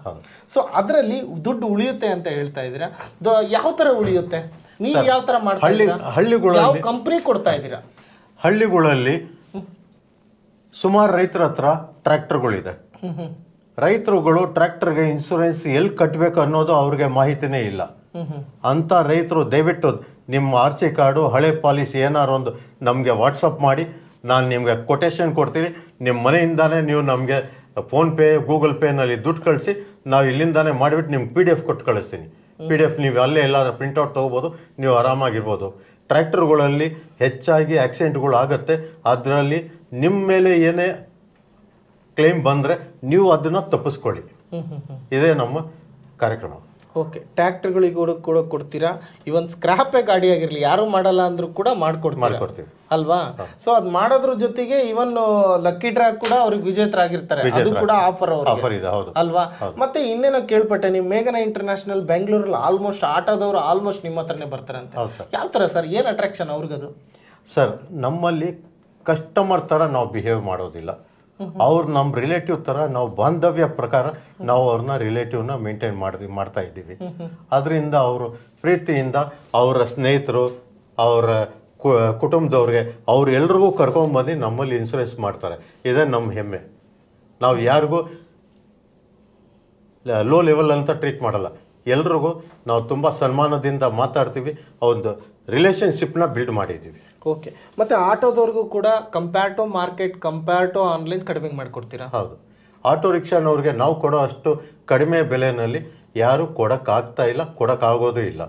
ಸೊ ಅದರಲ್ಲಿ ದುಡ್ಡು ಉಳಿಯುತ್ತೆ ಅಂತ ಹೇಳ್ತಾ ಇದ್ದೀರಾ ಯಾವ ತರ ಉಳಿಯುತ್ತೆ ನೀವು ಯಾವ ತರ ಮಾಡ್ತಾ ಹಳ್ಳಿಗಳಲ್ಲಿ ಕಂಪ್ನಿ ಕೊಡ್ತಾ ಇದ್ದೀರಾ ಹಳ್ಳಿಗಳಲ್ಲಿ ಸುಮಾರು ರೈತರ ಹತ್ರ ಟ್ರ್ಯಾಕ್ಟರ್ಗಳಿದೆ ರೈತರುಗಳು ಟ್ರ್ಯಾಕ್ಟರ್ಗೆ ಇನ್ಸೂರೆನ್ಸ್ ಎಲ್ಲಿ ಕಟ್ಟಬೇಕು ಅನ್ನೋದು ಅವ್ರಿಗೆ ಮಾಹಿತಿನೇ ಇಲ್ಲ ಅಂತ ರೈತರು ದಯವಿಟ್ಟು ನಿಮ್ಮ ಆರ್ ಸಿ ಕಾರ್ಡು ಹಳೆ ಪಾಲಿಸಿ ಏನಾರು ಒಂದು ನಮಗೆ ವಾಟ್ಸಪ್ ಮಾಡಿ ನಾನು ನಿಮಗೆ ಕೊಟೇಶನ್ ಕೊಡ್ತೀನಿ ನಿಮ್ಮ ಮನೆಯಿಂದಾನೇ ನೀವು ನಮಗೆ ಫೋನ್ಪೇ ಗೂಗಲ್ ಪೇನಲ್ಲಿ ದುಡ್ಡು ಕಳಿಸಿ ನಾವು ಇಲ್ಲಿಂದಾನೇ ಮಾಡಿಬಿಟ್ಟು ನಿಮ್ಗೆ ಪಿ ಡಿ ಎಫ್ ಕೊಟ್ಟು ಕಳಿಸ್ತೀನಿ ಪಿ ಡಿ ಎಫ್ ನೀವು ಅಲ್ಲೇ ಎಲ್ಲಾದರೂ ಪ್ರಿಂಟೌಟ್ ತೊಗೋಬೋದು ನೀವು ಆರಾಮಾಗಿರ್ಬೋದು ಟ್ರ್ಯಾಕ್ಟರ್ಗಳಲ್ಲಿ ಹೆಚ್ಚಾಗಿ ಆಕ್ಸಿಡೆಂಟ್ಗಳು ಆಗುತ್ತೆ ಅದರಲ್ಲಿ ನಿಮ್ಮ ಮೇಲೆ ಏನೇ ಕ್ಲೇಮ್ ಬಂದರೆ ನೀವು ಅದನ್ನು ತಪ್ಪಿಸ್ಕೊಳ್ಳಿ ಇದೇ ನಮ್ಮ ಕಾರ್ಯಕ್ರಮ ಓಕೆ ಟ್ಯಾಕ್ಟರ್ಗಳಿಗೂ ಕೂಡ ಕೊಡ್ತೀರಾ ಇವನ್ ಸ್ಕ್ರಾಪೇ ಗಾಡಿ ಆಗಿರಲಿ ಯಾರು ಮಾಡಲ್ಲ ಅಂದ್ರೂ ಕೂಡ ಮಾಡ್ಕೊಡ್ತೀವಿ ಅಲ್ವಾ ಸೊ ಅದು ಮಾಡೋದ್ರ ಜೊತೆಗೆ ಇವನ್ ಲಕ್ಕಿ ಡ್ರಾ ಕೂಡ ಅವ್ರಿಗೆ ವಿಜೇತರಾಗಿರ್ತಾರೆ ಅದು ಕೂಡ ಆಫರ್ ಆಫರ್ ಇದೆ ಅಲ್ವಾ ಮತ್ತೆ ಇನ್ನೇನೋ ಕೇಳ್ಪಟ್ಟೆ ನೀವು ಮೇಘನಾ ಇಂಟರ್ನ್ಯಾಷನಲ್ ಬೆಂಗಳೂರಲ್ಲಿ ಆಲ್ಮೋಸ್ಟ್ ಆಟೋದವರು ಆಲ್ಮೋಸ್ಟ್ ನಿಮ್ಮ ಹತ್ರನೇ ಬರ್ತಾರಂತೆ ಯಾವ ತರ ಸರ್ ಏನು ಅಟ್ರಾಕ್ಷನ್ ಅವ್ರಿಗದು ಸರ್ ನಮ್ಮಲ್ಲಿ ಕಸ್ಟಮರ್ ಥರ ನಾವು ಬಿಹೇವ್ ಮಾಡೋದಿಲ್ಲ ಅವ್ರು ನಮ್ಮ ರಿಲೇಟಿವ್ ಥರ ನಾವು ಬಾಂಧವ್ಯ ಪ್ರಕಾರ ನಾವು ಅವ್ರನ್ನ ರಿಲೇಟಿವ್ನ ಮೇಂಟೈನ್ ಮಾಡಿ ಮಾಡ್ತಾ ಇದ್ದೀವಿ ಅದರಿಂದ ಅವರು ಪ್ರೀತಿಯಿಂದ ಅವರ ಸ್ನೇಹಿತರು ಅವರ ಕುಟುಂಬದವ್ರಿಗೆ ಎಲ್ರಿಗೂ ಕರ್ಕೊಂಡ್ಬಂದು ನಮ್ಮಲ್ಲಿ ಇನ್ಸೂರೆನ್ಸ್ ಮಾಡ್ತಾರೆ ಇದೇ ನಮ್ಮ ಹೆಮ್ಮೆ ನಾವು ಯಾರಿಗೂ ಲೋ ಲೆವೆಲ್ ಅಂತ ಟ್ರೀಟ್ ಮಾಡಲ್ಲ ಎಲ್ರಿಗೂ ನಾವು ತುಂಬ ಸನ್ಮಾನದಿಂದ ಮಾತಾಡ್ತೀವಿ ಒಂದು ರಿಲೇಷನ್ಶಿಪ್ನ ಬಿಲ್ಡ್ ಮಾಡಿದ್ದೀವಿ ಓಕೆ ಮತ್ತೆ ಆಟೋದವ್ರಿಗೂ ಕೂಡ compare to market compare to online ಕಡಿಮೆ ಮಾಡಿಕೊಡ್ತೀರಾ ಹೌದು ಆಟೋ ರಿಕ್ಷಾನವ್ರಿಗೆ ನಾವು ಕೊಡೋ ಅಷ್ಟು ಕಡಿಮೆ ಬೆಲೆಯಲ್ಲಿ ಯಾರು ಕೊಡೋಕ್ಕಾಗ್ತಾ ಇಲ್ಲ ಕೊಡೋಕ್ಕಾಗೋದು ಇಲ್ಲ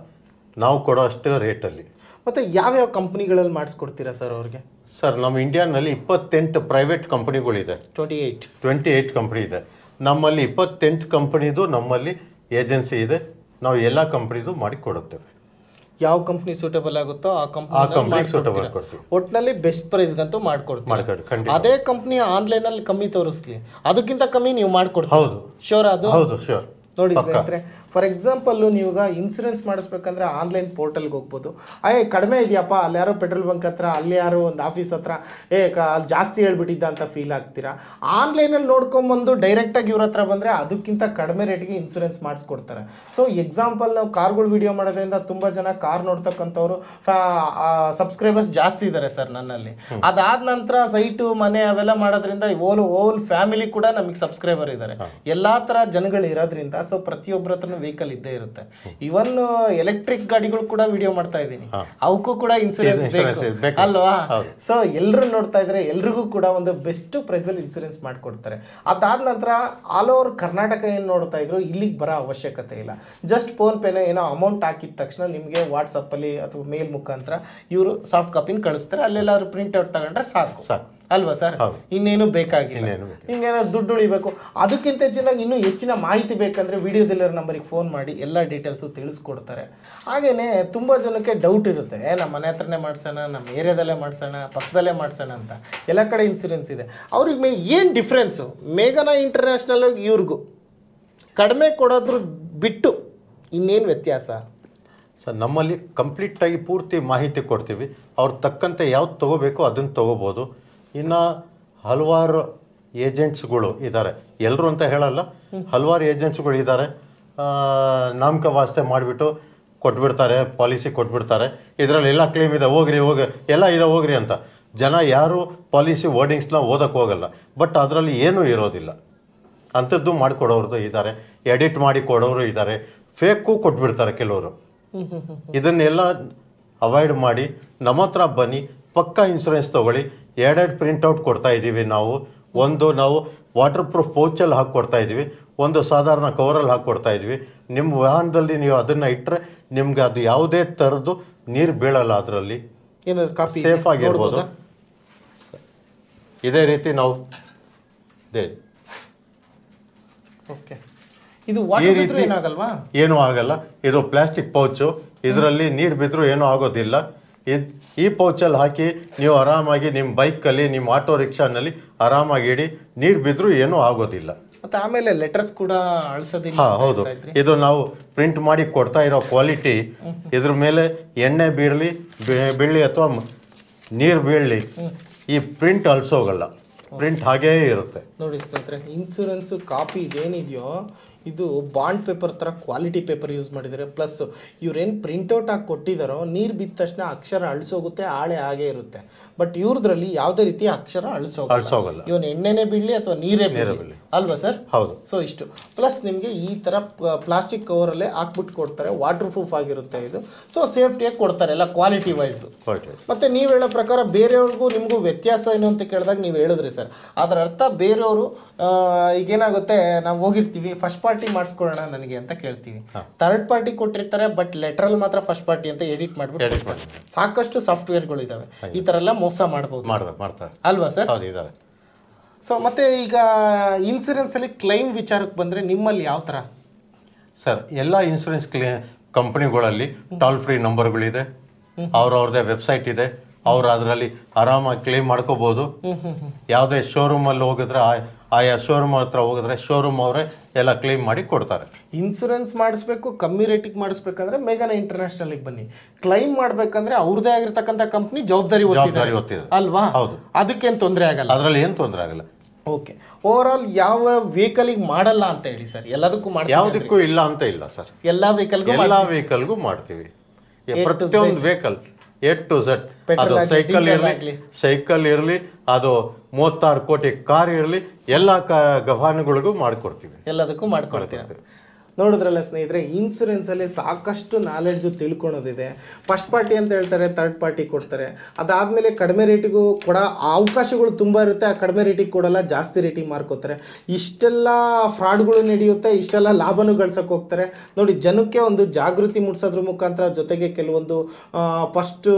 ನಾವು ಕೊಡೋ ಅಷ್ಟು ರೇಟಲ್ಲಿ ಮತ್ತು ಯಾವ್ಯಾವ ಕಂಪ್ನಿಗಳಲ್ಲಿ ಮಾಡಿಸ್ಕೊಡ್ತೀರಾ ಸರ್ ಅವ್ರಿಗೆ ಸರ್ ನಮ್ಮ ಇಂಡಿಯಾನಲ್ಲಿ ಇಪ್ಪತ್ತೆಂಟು ಪ್ರೈವೇಟ್ ಕಂಪ್ನಿಗಳಿದೆ twenty eight twenty eight company ಇದೆ ನಮ್ಮಲ್ಲಿ ಇಪ್ಪತ್ತೆಂಟು ಕಂಪ್ನಿದು ನಮ್ಮಲ್ಲಿ ಏಜೆನ್ಸಿ ಇದೆ ನಾವು ಎಲ್ಲ ಕಂಪ್ನಿದು ಮಾಡಿ ಕೊಡುತ್ತೇವೆ ಯಾವ ಕಂಪ್ನಿ ಸೂಟಬಲ್ ಆಗುತ್ತೋ ಆ ಕಂಪ್ನಿ ಒಟ್ನಲ್ಲಿ ಬೆಸ್ಟ್ ಒಟ್ಟಿನಲ್ಲಿ ಬೆಸ್ಟ್ ಪ್ರೈಸ್ಗಂತೂ ಮಾಡ್ಕೊಡ್ತೀವಿ ಅದೇ ಕಂಪ್ನಿ ಆನ್ಲೈನ್ ಅಲ್ಲಿ ಕಮ್ಮಿ ತೋರಿಸ್ಲಿ ಅದಕ್ಕಿಂತ ಕಮ್ಮಿ ನೀವು ಮಾಡ್ಕೊಡ್ತೀವಿ ಹೌದು ಶೋರ್ ಅದು ಹೌದು ಶೋರ್ ನೋಡಿ ಸ್ನೇಹಿತರೆ ಫಾರ್ ಎಕ್ಸಾಂಪಲ್ ನೀವು ಇನ್ಸೂರೆನ್ಸ್ ಮಾಡಿಸ್ಬೇಕಂದ್ರೆ ಆನ್ಲೈನ್ ಪೋರ್ಟಲ್ಗೆ ಹೋಗ್ಬೋದು ಅಯ್ಯ ಕಡಿಮೆ ಇದೆಯಪ್ಪ ಅಲ್ಲಿ ಯಾರೋ ಪೆಟ್ರೋಲ್ ಬಂಕ್ ಹತ್ರ ಅಲ್ಲಿ ಯಾರೋ ಒಂದು ಆಫೀಸ್ ಹತ್ರ ಏ ಅಲ್ಲಿ ಜಾಸ್ತಿ ಹೇಳ್ಬಿಟ್ಟಿದ್ದ ಅಂತ ಫೀಲ್ ಆಗ್ತೀರಾ ಆನ್ಲೈನಲ್ಲಿ ನೋಡ್ಕೊಂಬಂದು ಡೈರೆಕ್ಟಾಗಿ ಇವ್ರ ಹತ್ರ ಬಂದರೆ ಅದಕ್ಕಿಂತ ಕಡಿಮೆ ರೇಟ್ಗೆ ಇನ್ಸೂರೆನ್ಸ್ ಮಾಡಿಸ್ಕೊಡ್ತಾರೆ ಸೊ ಎಕ್ಸಾಂಪಲ್ ನಾವು ಕಾರ್ಗಳು ವಿಡಿಯೋ ಮಾಡೋದ್ರಿಂದ ತುಂಬ ಜನ ಕಾರ್ ನೋಡ್ತಕ್ಕಂಥವ್ರು ಸಬ್ಸ್ಕ್ರೈಬರ್ಸ್ ಜಾಸ್ತಿ ಇದ್ದಾರೆ ಸರ್ ನನ್ನಲ್ಲಿ ಅದಾದ ನಂತರ ಸೈಟು ಮನೆ ಅವೆಲ್ಲ ಮಾಡೋದ್ರಿಂದ ಓಲ್ ಓಲ್ ಫ್ಯಾಮಿಲಿ ಕೂಡ ನಮಗೆ ಸಬ್ಸ್ಕ್ರೈಬರ್ ಇದ್ದಾರೆ ಎಲ್ಲ ಥರ ಜನಗಳು ಇರೋದ್ರಿಂದ ಸೊ ಪ್ರತಿಯೊಬ್ಬರ ಹತ್ರನೂ ವೆಹಿಕಲ್ ಇದ್ದೇ ಇರುತ್ತೆ ಇವನ್ ಎಲೆಕ್ಟ್ರಿಕ್ ಗಾಡಿಗಳು ಕೂಡ ವಿಡಿಯೋ ಮಾಡ್ತಾ ಇದ್ದೀನಿ ಅವಕ್ಕೂ ಕೂಡ ಇನ್ಸೂರೆನ್ಸ್ ಅಲ್ವಾ ಸೊ ಎಲ್ಲರೂ ನೋಡ್ತಾ ಇದ್ರೆ ಎಲ್ರಿಗೂ ಕೂಡ ಒಂದು ಬೆಸ್ಟ್ ಅಲ್ಲಿ ಇನ್ಸೂರೆನ್ಸ್ ಮಾಡಿಕೊಡ್ತಾರೆ ಅದಾದ ನಂತರ ಆಲ್ ಓವರ್ ಕರ್ನಾಟಕ ಏನು ನೋಡ್ತಾ ಇದ್ರು ಇಲ್ಲಿಗೆ ಬರೋ ಅವಶ್ಯಕತೆ ಇಲ್ಲ ಜಸ್ಟ್ ಫೋನ್ ಪೇನ ಏನೋ ಅಮೌಂಟ್ ಹಾಕಿದ ತಕ್ಷಣ ನಿಮಗೆ ವಾಟ್ಸಪ್ಪಲ್ಲಿ ಅಥವಾ ಮೇಲ್ ಮುಖಾಂತರ ಇವರು ಸಾಫ್ಟ್ ಕಾಪಿನ ಕಳಿಸ್ತಾರೆ ಅಲ್ಲೆಲ್ಲಾದ್ರೂ ಪ್ರಿಂಟ್ ಔಟ್ ತಗೊಂಡ್ರೆ ಸಾಕು ಸಾಕು ಅಲ್ವಾ ಸರ್ ಇನ್ನೇನು ಬೇಕಾಗಿಲ್ಲ ಇನ್ನೇನಾದ್ರು ದುಡ್ಡು ಉಳಿಬೇಕು ಅದಕ್ಕಿಂತ ಹೆಚ್ಚಿನಾಗಿ ಇನ್ನೂ ಹೆಚ್ಚಿನ ಮಾಹಿತಿ ಬೇಕಂದರೆ ವಿಡಿಯೋದಲ್ಲಿರೋ ನಂಬರಿಗೆ ಫೋನ್ ಮಾಡಿ ಎಲ್ಲ ಡೀಟೇಲ್ಸು ತಿಳಿಸ್ಕೊಡ್ತಾರೆ ಹಾಗೆಯೇ ತುಂಬ ಜನಕ್ಕೆ ಡೌಟ್ ಇರುತ್ತೆ ನಮ್ಮ ಮನೆ ಹತ್ರನೇ ಮಾಡ್ಸೋಣ ನಮ್ಮ ಏರಿಯಾದಲ್ಲೇ ಮಾಡ್ಸೋಣ ಪಕ್ಕದಲ್ಲೇ ಮಾಡ್ಸೋಣ ಅಂತ ಎಲ್ಲ ಕಡೆ ಇನ್ಸೂರೆನ್ಸ್ ಇದೆ ಅವ್ರಿಗೆ ಮೇ ಏನು ಡಿಫ್ರೆನ್ಸು ಮೇಘನಾ ಇಂಟರ್ನ್ಯಾಷನಲ್ ಇವ್ರಿಗೂ ಕಡಿಮೆ ಕೊಡೋದ್ರ ಬಿಟ್ಟು ಇನ್ನೇನು ವ್ಯತ್ಯಾಸ ಸರ್ ನಮ್ಮಲ್ಲಿ ಕಂಪ್ಲೀಟಾಗಿ ಪೂರ್ತಿ ಮಾಹಿತಿ ಕೊಡ್ತೀವಿ ಅವ್ರ ತಕ್ಕಂತೆ ಯಾವ್ದು ತೊಗೋಬೇಕು ಅದನ್ನು ತೊಗೋಬೋದು ಇನ್ನು ಹಲವಾರು ಏಜೆಂಟ್ಸ್ಗಳು ಇದ್ದಾರೆ ಎಲ್ಲರೂ ಅಂತ ಹೇಳಲ್ಲ ಹಲವಾರು ಏಜೆಂಟ್ಸ್ಗಳು ಇದ್ದಾರೆ ನಾಮಕ ವಾಸ್ತೆ ಮಾಡಿಬಿಟ್ಟು ಕೊಟ್ಬಿಡ್ತಾರೆ ಪಾಲಿಸಿ ಕೊಟ್ಬಿಡ್ತಾರೆ ಇದರಲ್ಲಿ ಎಲ್ಲ ಕ್ಲೇಮ್ ಇದೆ ಹೋಗ್ರಿ ಹೋಗಿ ಎಲ್ಲ ಇದೆ ಹೋಗ್ರಿ ಅಂತ ಜನ ಯಾರೂ ಪಾಲಿಸಿ ವರ್ಡಿಂಗ್ಸ್ನ ಓದೋಕ್ಕೆ ಹೋಗಲ್ಲ ಬಟ್ ಅದರಲ್ಲಿ ಏನೂ ಇರೋದಿಲ್ಲ ಅಂಥದ್ದು ಮಾಡಿಕೊಡೋರ್ದು ಇದ್ದಾರೆ ಎಡಿಟ್ ಮಾಡಿ ಕೊಡೋರು ಇದ್ದಾರೆ ಫೇಕು ಕೊಟ್ಬಿಡ್ತಾರೆ ಕೆಲವರು ಇದನ್ನೆಲ್ಲ ಅವಾಯ್ಡ್ ಮಾಡಿ ನಮ್ಮ ಹತ್ರ ಬನ್ನಿ ಪಕ್ಕಾ ಇನ್ಸುರೆನ್ಸ್ ತೊಗೊಳ್ಳಿ ಎರಡೆರಡು ಪ್ರಿಂಟ್ಔಟ್ ಕೊಡ್ತಾ ಇದ್ದೀವಿ ನಾವು ಒಂದು ನಾವು ವಾಟರ್ ಪ್ರೂಫ್ ಪೌಚಲ್ಲಿ ಹಾಕಿ ಕೊಡ್ತಾ ಇದ್ದೀವಿ ಒಂದು ಸಾಧಾರಣ ಕವರಲ್ಲಿ ಹಾಕಿ ಕೊಡ್ತಾ ಇದ್ವಿ ನಿಮ್ಮ ವಾಹನದಲ್ಲಿ ನೀವು ಅದನ್ನು ಇಟ್ಟರೆ ನಿಮ್ಗೆ ಅದು ಯಾವುದೇ ಥರದ್ದು ನೀರು ಬೀಳಲ್ಲ ಅದರಲ್ಲಿ ಕಾಪಿ ಸೇಫ್ ಆಗಿರ್ಬೋದು ಇದೇ ರೀತಿ ನಾವು ಓಕೆ ಇದು ಏನೂ ಆಗಲ್ಲ ಇದು ಪ್ಲಾಸ್ಟಿಕ್ ಪೌಚು ಇದರಲ್ಲಿ ನೀರು ಬಿದ್ದರೂ ಏನೂ ಆಗೋದಿಲ್ಲ ಇದು ಈ ಪೌಚಲ್ಲಿ ಹಾಕಿ ನೀವು ಆರಾಮಾಗಿ ನಿಮ್ಮ ಬೈಕಲ್ಲಿ ನಿಮ್ಮ ಆಟೋ ರಿಕ್ಷಾನಲ್ಲಿ ಆರಾಮಾಗಿ ಇಡಿ ನೀರು ಬಿದ್ದರೂ ಏನೂ ಆಗೋದಿಲ್ಲ ಮತ್ತು ಆಮೇಲೆ ಲೆಟರ್ಸ್ ಕೂಡ ಅಳಿಸೋದಿಲ್ಲ ಹಾಂ ಹೌದು ಇದು ನಾವು ಪ್ರಿಂಟ್ ಮಾಡಿ ಕೊಡ್ತಾ ಇರೋ ಕ್ವಾಲಿಟಿ ಇದ್ರ ಮೇಲೆ ಎಣ್ಣೆ ಬೀಳಲಿ ಬೀಳಲಿ ಅಥವಾ ನೀರು ಬೀಳಲಿ ಈ ಪ್ರಿಂಟ್ ಅಳಿಸೋಗಲ್ಲ ಪ್ರಿಂಟ್ ಹಾಗೇ ಇರುತ್ತೆ ನೋಡಿ ಸ್ನೇಹಿತರೆ ಇನ್ಸೂರೆನ್ಸು ಕಾಪಿ ಇದೇನಿದೆಯೋ ಇದು ಬಾಂಡ್ ಪೇಪರ್ ಥರ ಕ್ವಾಲಿಟಿ ಪೇಪರ್ ಯೂಸ್ ಮಾಡಿದರೆ ಪ್ಲಸ್ ಇವ್ರೇನು ಪ್ರಿಂಟೌಟ್ ಆಗಿ ಕೊಟ್ಟಿದ್ದಾರೋ ನೀರು ಬಿದ್ದ ತಕ್ಷಣ ಅಕ್ಷರ ಅಳಿಸೋಗುತ್ತೆ ಆಳೆ ಹಾಗೆ ಇರುತ್ತೆ ಬಟ್ ಇವ್ರದ್ರಲ್ಲಿ ಯಾವುದೇ ರೀತಿ ಅಕ್ಷರ ಅಳಿಸೋಗಲ್ಲ ಇವನ್ ಎಣ್ಣೆನೇ ಬೀಳಲಿ ಅಥವಾ ನೀರೇ ಬೀಳಲಿ ಅಲ್ವಾ ಸರ್ ಹೌದು ಸೊ ಇಷ್ಟು ಪ್ಲಸ್ ನಿಮಗೆ ಈ ಥರ ಪ್ಲಾಸ್ಟಿಕ್ ಕವರಲ್ಲೇ ಹಾಕ್ಬಿಟ್ಟು ಕೊಡ್ತಾರೆ ವಾಟರ್ ಪ್ರೂಫ್ ಆಗಿರುತ್ತೆ ಇದು ಸೊ ಸೇಫ್ಟಿಯಾಗಿ ಕೊಡ್ತಾರೆ ಎಲ್ಲ ಕ್ವಾಲಿಟಿ ವೈಸ್ ಮತ್ತು ನೀವು ಹೇಳೋ ಪ್ರಕಾರ ಬೇರೆಯವ್ರಿಗೂ ನಿಮಗೂ ವ್ಯತ್ಯಾಸ ಏನು ಅಂತ ಕೇಳಿದಾಗ ನೀವು ಹೇಳಿದ್ರಿ ಸರ್ ಅದರ ಅರ್ಥ ಬೇರೆಯವರು ಏನಾಗುತ್ತೆ ನಾವು ಹೋಗಿರ್ತೀವಿ ಫಸ್ಟ್ ಪಾರ್ಟಿ ಮಾಡಿಸ್ಕೊಳ್ಳೋಣ ನನಗೆ ಅಂತ ಕೇಳ್ತೀವಿ ಥರ್ಡ್ ಪಾರ್ಟಿ ಕೊಟ್ಟಿರ್ತಾರೆ ಬಟ್ ಲೆಟ್ರಲ್ಲಿ ಮಾತ್ರ ಫಸ್ಟ್ ಪಾರ್ಟಿ ಅಂತ ಎಡಿಟ್ ಮಾಡಿಬಿಟ್ಟು ಸಾಕಷ್ಟು ಸಾಫ್ಟ್ವೇರ್ಗಳು ಸಾಕಷ್ಟು ಈ ಥರ ಎಲ್ಲ ಮೋಸ ಮಾಡ್ಬೋದು ಮಾಡ್ತಾರೆ ಅಲ್ವಾ ಸರ್ ಹೌದು ಇದ್ದಾರೆ ಸೊ ಮತ್ತೆ ಈಗ ಅಲ್ಲಿ ಕ್ಲೈಮ್ ವಿಚಾರಕ್ಕೆ ಬಂದ್ರೆ ನಿಮ್ಮಲ್ಲಿ ಯಾವ ತರ ಸರ್ ಎಲ್ಲ ಇನ್ಸೂರೆನ್ಸ್ ಕ್ಲೇ ಕಂಪ್ನಿಗಳಲ್ಲಿ ಟೋಲ್ ಫ್ರೀ ನಂಬರ್ಗಳಿದೆ ಅವ್ರವ್ರದ್ದೇ ವೆಬ್ಸೈಟ್ ಇದೆ ಅವ್ರು ಅದರಲ್ಲಿ ಆರಾಮಾಗಿ ಕ್ಲೇಮ್ ಮಾಡ್ಕೋಬೋದು ಯಾವುದೇ ಶೋರೂಮಲ್ಲಿ ಹೋಗಿದ್ರೆ ಆಯಾ ಶೋರೂಮ್ ಹತ್ರ ಹೋಗಿದ್ರೆ ಶೋರೂಮ್ ಅವರೇ ಎಲ್ಲ ಕ್ಲೇಮ್ ಮಾಡಿ ಕೊಡ್ತಾರೆ ಇನ್ಸೂರೆನ್ಸ್ ಮಾಡಿಸ್ಬೇಕು ಕಮ್ಮಿ ರೇಟಿಗೆ ಮಾಡಿಸ್ಬೇಕಂದ್ರೆ ಮೇಘನ ಇಂಟರ್ನ್ಯಾಷನಲ್ಗೆ ಬನ್ನಿ ಕ್ಲೈಮ್ ಮಾಡ್ಬೇಕಂದ್ರೆ ಅವ್ರದೇ ಆಗಿರ್ತಕ್ಕಂಥ ಕಂಪ್ನಿ ಜವಾಬ್ದಾರಿ ಜವಾಬ್ದಾರಿ ಅಲ್ವಾ ಹೌದು ಅದಕ್ಕೇನು ತೊಂದರೆ ಆಗಲ್ಲ ಅದರಲ್ಲಿ ಏನು ತೊಂದರೆ ಆಗಲ್ಲ ಓಕೆ ಓವರ್ ಆಲ್ ಯಾವ ವೆಹಿಕಲ್ ಮಾಡಲ್ಲ ಅಂತ ಹೇಳಿ ಸರ್ ಎಲ್ಲದಕ್ಕೂ ಮಾಡಿ ಯಾವುದಕ್ಕೂ ಇಲ್ಲ ಅಂತ ಇಲ್ಲ ಸರ್ ಎಲ್ಲ ವೆಹಿಕಲ್ಗೂ ಎಲ್ಲ ವೆಹಿಕಲ್ಗೂ ಮಾಡ್ತೀವಿ ಪ್ರತಿಯೊಂದು ವೆಹಿಕಲ್ ಎ ಟು ಝಡ್ ಅದು ಸೈಕಲ್ ಇರಲಿ ಸೈಕಲ್ ಇರಲಿ ಅದು ಮೂವತ್ತಾರು ಕೋಟಿ ಕಾರ್ ಇರಲಿ ಎಲ್ಲ ಕ ಗವಾನುಗಳಿಗೂ ಮಾಡಿಕೊಡ್ತೀವಿ ಎಲ್ಲದಕ್ಕೂ ಮಾಡ್ಕೊಡ್ತೀವಿ ನೋಡಿದ್ರಲ್ಲ ಸ್ನೇಹಿತರೆ ಇನ್ಸೂರೆನ್ಸಲ್ಲಿ ಸಾಕಷ್ಟು ನಾಲೆಡ್ಜು ತಿಳ್ಕೊಳೋದಿದೆ ಫಸ್ಟ್ ಪಾರ್ಟಿ ಅಂತ ಹೇಳ್ತಾರೆ ಥರ್ಡ್ ಪಾರ್ಟಿ ಕೊಡ್ತಾರೆ ಅದಾದಮೇಲೆ ಕಡಿಮೆ ರೇಟಿಗೂ ಕೂಡ ಅವಕಾಶಗಳು ತುಂಬ ಇರುತ್ತೆ ಆ ಕಡಿಮೆ ರೇಟಿಗೆ ಕೊಡೋಲ್ಲ ಜಾಸ್ತಿ ರೇಟಿಗೆ ಮಾರ್ಕೋತಾರೆ ಇಷ್ಟೆಲ್ಲ ಫ್ರಾಡ್ಗಳು ನಡೆಯುತ್ತೆ ಇಷ್ಟೆಲ್ಲ ಲಾಭನು ಗಳಿಸೋಕೆ ಹೋಗ್ತಾರೆ ನೋಡಿ ಜನಕ್ಕೆ ಒಂದು ಜಾಗೃತಿ ಮೂಡಿಸೋದ್ರ ಮುಖಾಂತರ ಜೊತೆಗೆ ಕೆಲವೊಂದು ಫಸ್ಟು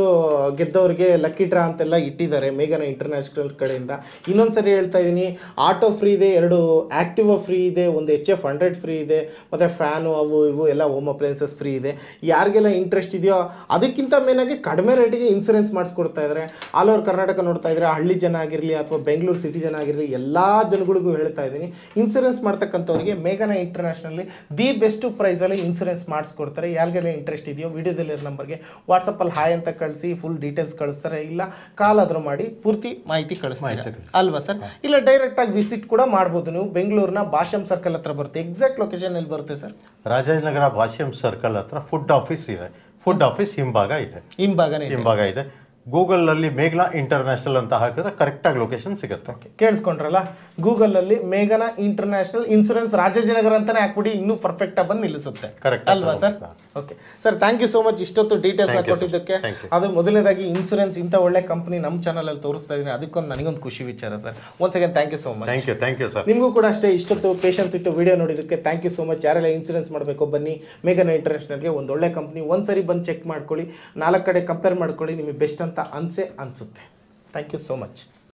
ಗೆದ್ದವ್ರಿಗೆ ಲಕ್ಕಿ ಡ್ರಾ ಅಂತೆಲ್ಲ ಇಟ್ಟಿದ್ದಾರೆ ಮೇಘನ ಇಂಟರ್ನ್ಯಾಷನಲ್ ಕಡೆಯಿಂದ ಇನ್ನೊಂದು ಸರಿ ಹೇಳ್ತಾ ಇದ್ದೀನಿ ಆಟೋ ಫ್ರೀ ಇದೆ ಎರಡು ಆ್ಯಕ್ಟಿವ ಫ್ರೀ ಇದೆ ಒಂದು ಎಚ್ ಎಫ್ ಹಂಡ್ರೆಡ್ ಫ್ರೀ ಇದೆ ಮತ್ತು ಮತ್ತು ಫ್ಯಾನು ಅವು ಇವು ಎಲ್ಲ ಹೋಮ್ ಅಪ್ಲೈನ್ಸಸ್ ಫ್ರೀ ಇದೆ ಯಾರಿಗೆಲ್ಲ ಇಂಟ್ರೆಸ್ಟ್ ಇದೆಯೋ ಅದಕ್ಕಿಂತ ಮೇನಾಗಿ ಕಡಿಮೆ ರೇಟಿಗೆ ಇನ್ಸೂರೆನ್ಸ್ ಮಾಡಿಸ್ಕೊಡ್ತಾ ಇದ್ದಾರೆ ಆಲ್ ಓವರ್ ಕರ್ನಾಟಕ ನೋಡ್ತಾ ಇದ್ರೆ ಹಳ್ಳಿ ಜನ ಆಗಿರಲಿ ಅಥವಾ ಬೆಂಗಳೂರು ಸಿಟಿ ಜನ ಆಗಿರಲಿ ಎಲ್ಲ ಜನಗಳಿಗೂ ಹೇಳ್ತಾ ಇದ್ದೀನಿ ಇನ್ಸೂರೆನ್ಸ್ ಮಾಡ್ತಕ್ಕಂಥವ್ರಿಗೆ ಮೇಘನ ಇಂಟರ್ನ್ಯಾಷನಲ್ಲಿ ದಿ ಬೆಸ್ಟ್ ಪ್ರೈಸಲ್ಲಿ ಇನ್ಸೂರೆನ್ಸ್ ಮಾಡಿಸ್ಕೊಡ್ತಾರೆ ಯಾರಿಗೆಲ್ಲ ಇಂಟ್ರೆಸ್ಟ್ ಇದೆಯೋ ವಿಡಿಯೋದಲ್ಲಿರೋ ನಂಬರ್ಗೆ ವಾಟ್ಸಪ್ಪಲ್ಲಿ ಹಾಯ್ ಅಂತ ಕಳಿಸಿ ಫುಲ್ ಡೀಟೇಲ್ಸ್ ಕಳಿಸ್ತಾರೆ ಇಲ್ಲ ಕಾಲ್ ಆದರೂ ಮಾಡಿ ಪೂರ್ತಿ ಮಾಹಿತಿ ಕಳಿಸ್ತಾರೆ ಅಲ್ವಾ ಸರ್ ಇಲ್ಲ ಡೈರೆಕ್ಟಾಗಿ ವಿಸಿಟ್ ಕೂಡ ಮಾಡ್ಬೋದು ನೀವು ಬೆಂಗಳೂರಿನ ಭಾಷಂ ಸರ್ಕಲ್ ಹತ್ರ ಬರುತ್ತೆ ಎಕ್ಸಾಕ್ಟ್ ಲೊಕೇಶನ್ ಎಲ್ಲಿ ಬರುತ್ತೆ ಸರ್ ರಾಜಾಜಿನಗರ ಭಾಷೆ ಸರ್ಕಲ್ ಹತ್ರ ಫುಡ್ ಆಫೀಸ್ ಇದೆ ಫುಡ್ ಆಫೀಸ್ ಹಿಂಭಾಗ ಇದೆ ಹಿಂಭಾಗ ಹಿಂಭಾಗ ಇದೆ ಗೂಗಲಲ್ಲಿ ಮೇಘನಾ ಇಂಟರ್ನ್ಯಾಷನಲ್ ಅಂತ ಹಾಕಿದ್ರೆ ಕರೆಕ್ಟಾಗಿ ಲೊಕೇಶನ್ ಸಿಗುತ್ತೆ ಕೇಳಿಸ್ಕೊಂಡ್ರಲ್ಲ ಗೂಗಲಲ್ಲಿ ಮೇಘನಾ ಇಂಟರ್ನ್ಯಾಷನಲ್ ಇನ್ಸೂರೆನ್ಸ್ ರಾಜಾಜಿನಗರ ಅಂತಲೇ ಹಾಕ್ಬಿಡಿ ಇನ್ನೂ ಪರ್ಫೆಕ್ಟಾಗಿ ಬಂದು ನಿಲ್ಲಿಸುತ್ತೆ ಕರೆಕ್ಟ್ ಅಲ್ವಾ sir okay sir thank you so much ಇಷ್ಟೊತ್ತು ಡೀಟೇಲ್ಸ್ ಕೊಟ್ಟಿದ್ದಕ್ಕೆ ಅದು ಮೊದಲನೇದಾಗಿ ಇನ್ಸೂರೆನ್ಸ್ ಇಂಥ ಒಳ್ಳೆ ಕಂಪ್ನಿ ನಮ್ಮ ಚಾನಲಲ್ಲಿ ತೋರಿಸ್ತಾ ಇದ್ದೀನಿ ಅದಕ್ಕೊಂದು ನನಗೊಂದು ಖುಷಿ ವಿಚಾರ sir one second thank you so much thank you thank you sir ನಿಮಗೂ ಕೂಡ ಅಷ್ಟೇ ಇಷ್ಟೊತ್ತು ಪೇಷನ್ಸ್ ಇಟ್ಟು ವಿಡಿಯೋ ನೋಡಿದ್ದಕ್ಕೆ ಥ್ಯಾಂಕ್ ಯು ಸೋ ಮಚ್ ಯಾರೆಲ್ಲ ಇನ್ಸೂರೆನ್ಸ್ ಮಾಡಬೇಕು ಬನ್ನಿ ಮೇಘನಾ ಇಂಟರ್ನ್ಯಾಷನಲ್ಗೆ ಒಂದು ಒಳ್ಳೆ ಕಂಪ್ನಿ ಒಂದು ಬಂದು ಚೆಕ್ ಮಾಡ್ಕೊಳ್ಳಿ ನಾಲ್ಕು ಕಡೆ ಕಂಪೇರ್ ಮಾಡ್ಕೊಳ್ಳಿ ನಿಮಗೆ ಬೆಸ್ಟ್ ಅಂತ ಅಂತ ಅನಿಸೇ ಅನಿಸುತ್ತೆ ಥ್ಯಾಂಕ್ ಯು ಸೋ ಮಚ್